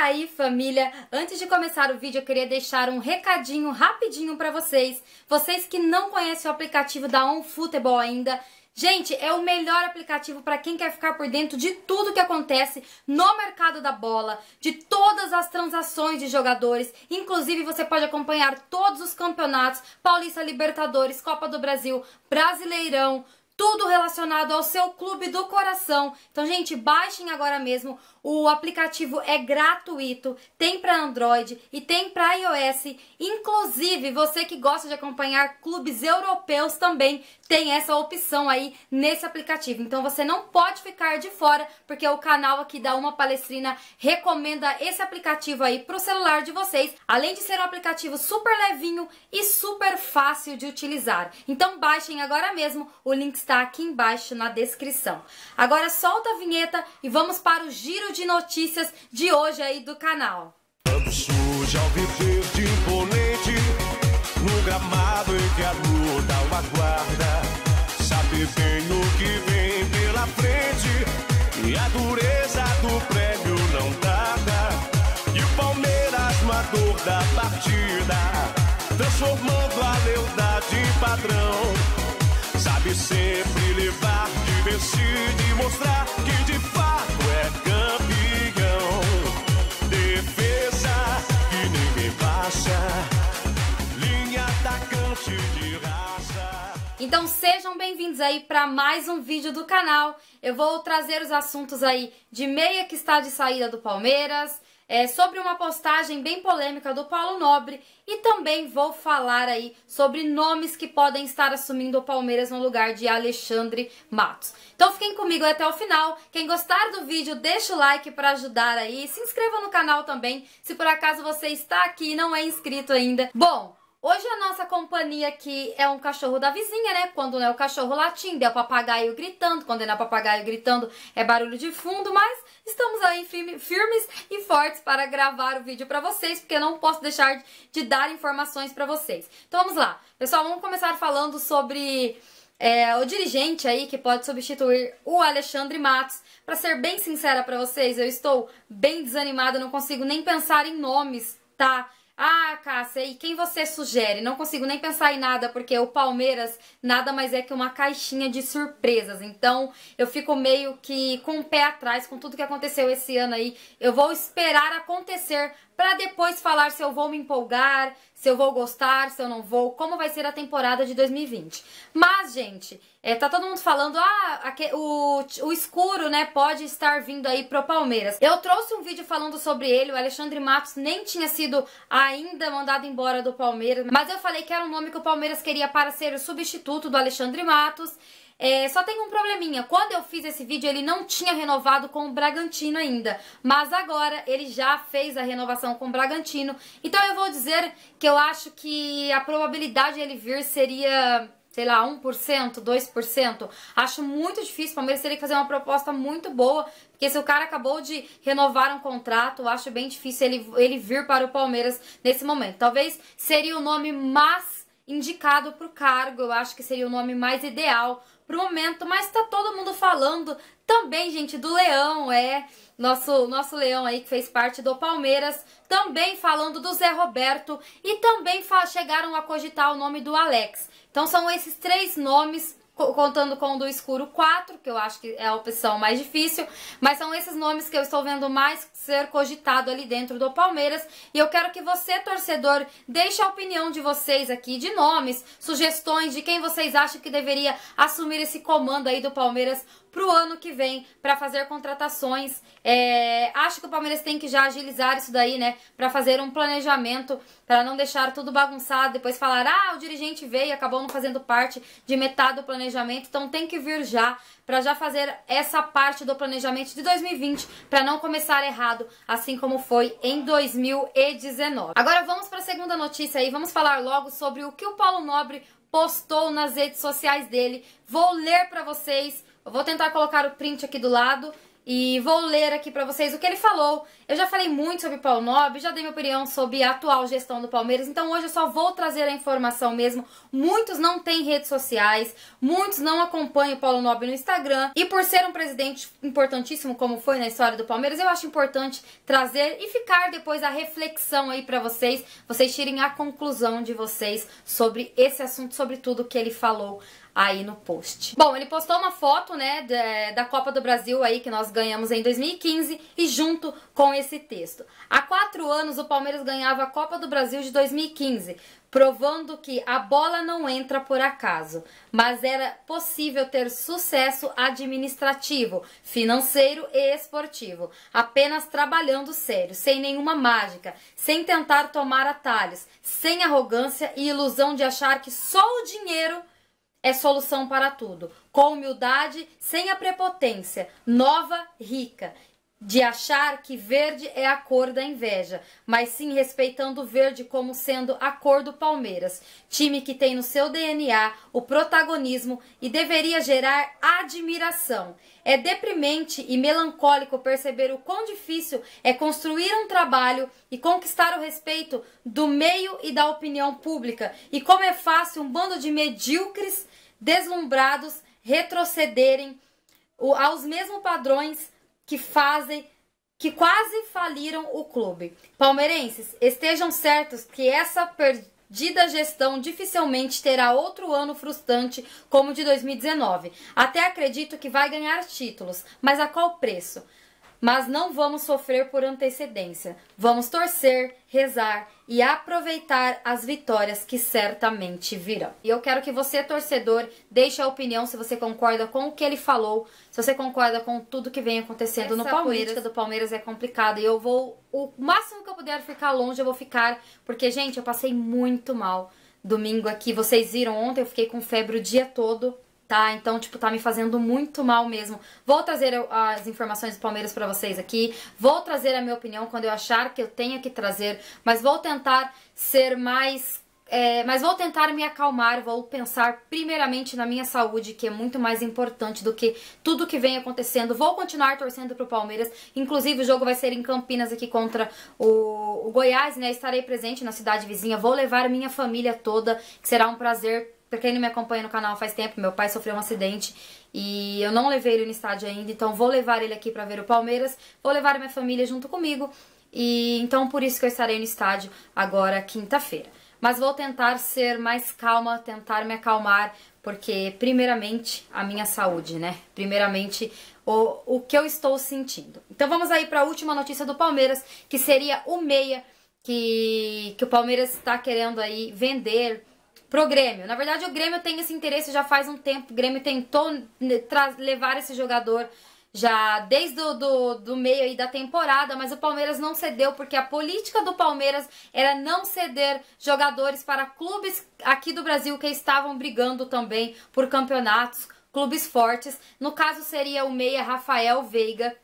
aí, família? Antes de começar o vídeo, eu queria deixar um recadinho rapidinho para vocês. Vocês que não conhecem o aplicativo da OnFootball ainda, Gente, é o melhor aplicativo para quem quer ficar por dentro de tudo que acontece no mercado da bola, de todas as transações de jogadores. Inclusive, você pode acompanhar todos os campeonatos: Paulista Libertadores, Copa do Brasil, Brasileirão, tudo relacionado ao seu clube do coração. Então, gente, baixem agora mesmo. O aplicativo é gratuito, tem para Android e tem para iOS. Inclusive, você que gosta de acompanhar clubes europeus também tem essa opção aí nesse aplicativo. Então, você não pode ficar de fora, porque o canal aqui da Uma Palestrina recomenda esse aplicativo aí pro celular de vocês. Além de ser um aplicativo super levinho e super fácil de utilizar. Então, baixem agora mesmo. O link está está aqui embaixo na descrição. Agora solta a vinheta e vamos para o giro de notícias de hoje aí do canal. ao viver de imponente No gramado em que a Sabe bem o que vem pela frente E a dureza do prêmio não tarda E o Palmeiras da partida Transformando a lealdade em padrão que sempre levar, de vestir, de mostrar que de fato é campeão. Defesa que ninguém passa, linha atacante de raça. Então sejam bem-vindos aí para mais um vídeo do canal. Eu vou trazer os assuntos aí de meia que está de saída do Palmeiras é, sobre uma postagem bem polêmica do Paulo Nobre e também vou falar aí sobre nomes que podem estar assumindo o Palmeiras no lugar de Alexandre Matos. Então fiquem comigo até o final. Quem gostar do vídeo, deixa o like para ajudar aí. Se inscreva no canal também, se por acaso você está aqui e não é inscrito ainda. Bom, Hoje a nossa companhia aqui é um cachorro da vizinha, né? Quando é o cachorro latindo, é o papagaio gritando. Quando não é o papagaio gritando, é barulho de fundo. Mas estamos aí firmes e fortes para gravar o vídeo para vocês, porque eu não posso deixar de dar informações para vocês. Então vamos lá. Pessoal, vamos começar falando sobre... É, o dirigente aí que pode substituir o Alexandre Matos. Para ser bem sincera para vocês, eu estou bem desanimada, não consigo nem pensar em nomes, tá? Ah, Cássia, e quem você sugere? Não consigo nem pensar em nada, porque o Palmeiras nada mais é que uma caixinha de surpresas. Então eu fico meio que com o pé atrás com tudo que aconteceu esse ano aí. Eu vou esperar acontecer para depois falar se eu vou me empolgar, se eu vou gostar, se eu não vou, como vai ser a temporada de 2020. Mas, gente, é, tá todo mundo falando, ah, aqui, o, o escuro, né, pode estar vindo aí pro Palmeiras. Eu trouxe um vídeo falando sobre ele, o Alexandre Matos nem tinha sido ainda mandado embora do Palmeiras, mas eu falei que era um nome que o Palmeiras queria para ser o substituto do Alexandre Matos, é, só tem um probleminha. Quando eu fiz esse vídeo, ele não tinha renovado com o Bragantino ainda. Mas agora ele já fez a renovação com o Bragantino. Então eu vou dizer que eu acho que a probabilidade de ele vir seria sei lá, 1%, 2%. Acho muito difícil. O Palmeiras teria que fazer uma proposta muito boa, porque se o cara acabou de renovar um contrato, acho bem difícil ele, ele vir para o Palmeiras nesse momento. Talvez seria o nome mais indicado para o cargo, eu acho que seria o nome mais ideal pro momento, mas tá todo mundo falando também, gente, do Leão, é. Nosso, nosso Leão aí que fez parte do Palmeiras, também falando do Zé Roberto e também chegaram a cogitar o nome do Alex. Então são esses três nomes contando com o do escuro 4, que eu acho que é a opção mais difícil, mas são esses nomes que eu estou vendo mais ser cogitado ali dentro do Palmeiras, e eu quero que você, torcedor, deixe a opinião de vocês aqui, de nomes, sugestões de quem vocês acham que deveria assumir esse comando aí do Palmeiras para o ano que vem para fazer contratações. É, acho que o Palmeiras tem que já agilizar isso daí, né? Para fazer um planejamento, para não deixar tudo bagunçado. Depois falar, ah, o dirigente veio e acabou não fazendo parte de metade do planejamento. Então tem que vir já para já fazer essa parte do planejamento de 2020 para não começar errado, assim como foi em 2019. Agora vamos para a segunda notícia aí. Vamos falar logo sobre o que o Paulo Nobre postou nas redes sociais dele. Vou ler para vocês eu vou tentar colocar o print aqui do lado e vou ler aqui pra vocês o que ele falou. Eu já falei muito sobre Paulo Nobre, já dei minha opinião sobre a atual gestão do Palmeiras, então hoje eu só vou trazer a informação mesmo. Muitos não têm redes sociais, muitos não acompanham o Paulo Nobre no Instagram, e por ser um presidente importantíssimo como foi na história do Palmeiras, eu acho importante trazer e ficar depois a reflexão aí pra vocês, vocês tirem a conclusão de vocês sobre esse assunto, sobre tudo que ele falou aí no post. Bom, ele postou uma foto, né, da, Copa do Brasil aí que nós ganhamos em 2015 e junto com esse texto. Há quatro anos o Palmeiras ganhava a Copa do Brasil de 2015, provando que a bola não entra por acaso, mas era possível ter sucesso administrativo, financeiro e esportivo, apenas trabalhando sério, sem nenhuma mágica, sem tentar tomar atalhos, sem arrogância e ilusão de achar que só o dinheiro é solução para tudo. Com humildade, sem a prepotência, nova, rica, de achar que verde é a cor da inveja, mas sim respeitando o verde como sendo a cor do Palmeiras, time que tem no seu DNA o protagonismo e deveria gerar admiração. É deprimente e melancólico perceber o quão difícil é construir um trabalho e conquistar o respeito do meio e da opinião pública, e como é fácil um bando de medíocres deslumbrados retrocederem aos mesmos padrões que fazem que quase faliram o clube. Palmeirenses, estejam certos que essa perdida gestão dificilmente terá outro ano frustrante como o de 2019. Até acredito que vai ganhar títulos, mas a qual preço? Mas não vamos sofrer por antecedência. Vamos torcer, rezar e aproveitar as vitórias que certamente virão. E eu quero que você, torcedor, deixe a opinião se você concorda com o que ele falou, se você concorda com tudo que vem acontecendo Essa no é Palmeiras. A política do Palmeiras é complicada e eu vou, o máximo que eu puder ficar longe, eu vou ficar, porque, gente, eu passei muito mal domingo aqui. Vocês viram ontem, eu fiquei com febre o dia todo tá? Então, tipo, tá me fazendo muito mal mesmo. Vou trazer as informações do Palmeiras para vocês aqui, vou trazer a minha opinião quando eu achar que eu tenha que trazer, mas vou tentar ser mais é, mas vou tentar me acalmar, vou pensar primeiramente na minha saúde, que é muito mais importante do que tudo que vem acontecendo. Vou continuar torcendo pro Palmeiras, inclusive o jogo vai ser em Campinas aqui contra o, o Goiás, né? Estarei presente na cidade vizinha, vou levar minha família toda, que será um prazer Pra quem não me acompanha no canal faz tempo, meu pai sofreu um acidente e eu não levei ele no estádio ainda, então vou levar ele aqui pra ver o Palmeiras, vou levar minha família junto comigo e então por isso que eu estarei no estádio agora quinta-feira. Mas vou tentar ser mais calma, tentar me acalmar, porque primeiramente a minha saúde, né? Primeiramente o, o que eu estou sentindo. Então vamos aí para a última notícia do Palmeiras, que seria o meia que, que o Palmeiras está querendo aí vender pro Grêmio. Na verdade, o Grêmio tem esse interesse já faz um tempo. O Grêmio tentou né, levar esse jogador já desde o do, do meio aí da temporada, mas o Palmeiras não cedeu, porque a política do Palmeiras era não ceder jogadores para clubes aqui do Brasil que estavam brigando também por campeonatos, clubes fortes. No caso, seria o meia Rafael Veiga,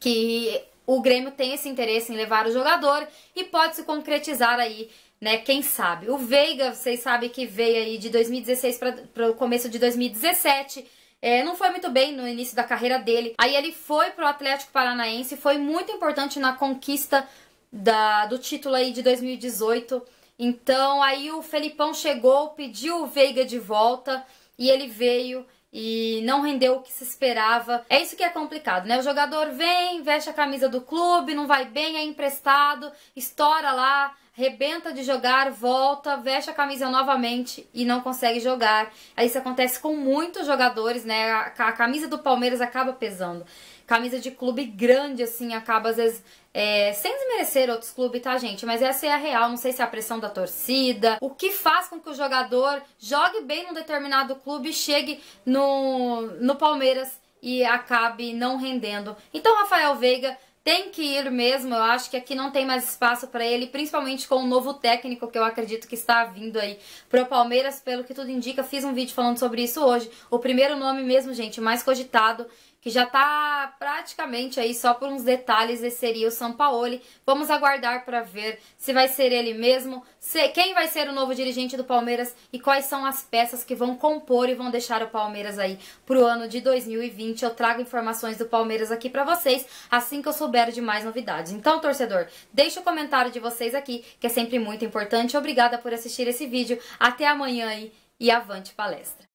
que o Grêmio tem esse interesse em levar o jogador e pode se concretizar aí né? Quem sabe? O Veiga, vocês sabem que veio aí de 2016 para o começo de 2017. É, não foi muito bem no início da carreira dele. Aí ele foi pro Atlético Paranaense, foi muito importante na conquista da, do título aí de 2018. Então aí o Felipão chegou, pediu o Veiga de volta e ele veio e não rendeu o que se esperava. É isso que é complicado, né? O jogador vem, veste a camisa do clube, não vai bem, é emprestado, estoura lá, rebenta de jogar, volta, veste a camisa novamente e não consegue jogar. Isso acontece com muitos jogadores, né? A camisa do Palmeiras acaba pesando camisa de clube grande, assim, acaba às vezes. É, sem desmerecer outros clubes, tá, gente? Mas essa é a real. Não sei se é a pressão da torcida, o que faz com que o jogador jogue bem num determinado clube e chegue no, no Palmeiras e acabe não rendendo. Então, Rafael Veiga tem que ir mesmo. Eu acho que aqui não tem mais espaço para ele, principalmente com o novo técnico que eu acredito que está vindo aí pro Palmeiras, pelo que tudo indica. Fiz um vídeo falando sobre isso hoje. O primeiro nome mesmo, gente, mais cogitado que já está praticamente aí só por uns detalhes esse seria o Sampaoli. Vamos aguardar para ver se vai ser ele mesmo, se, quem vai ser o novo dirigente do Palmeiras e quais são as peças que vão compor e vão deixar o Palmeiras aí pro ano de 2020. Eu trago informações do Palmeiras aqui para vocês assim que eu souber de mais novidades. Então, torcedor, deixa o comentário de vocês aqui, que é sempre muito importante. Obrigada por assistir esse vídeo. Até amanhã aí e avante palestra.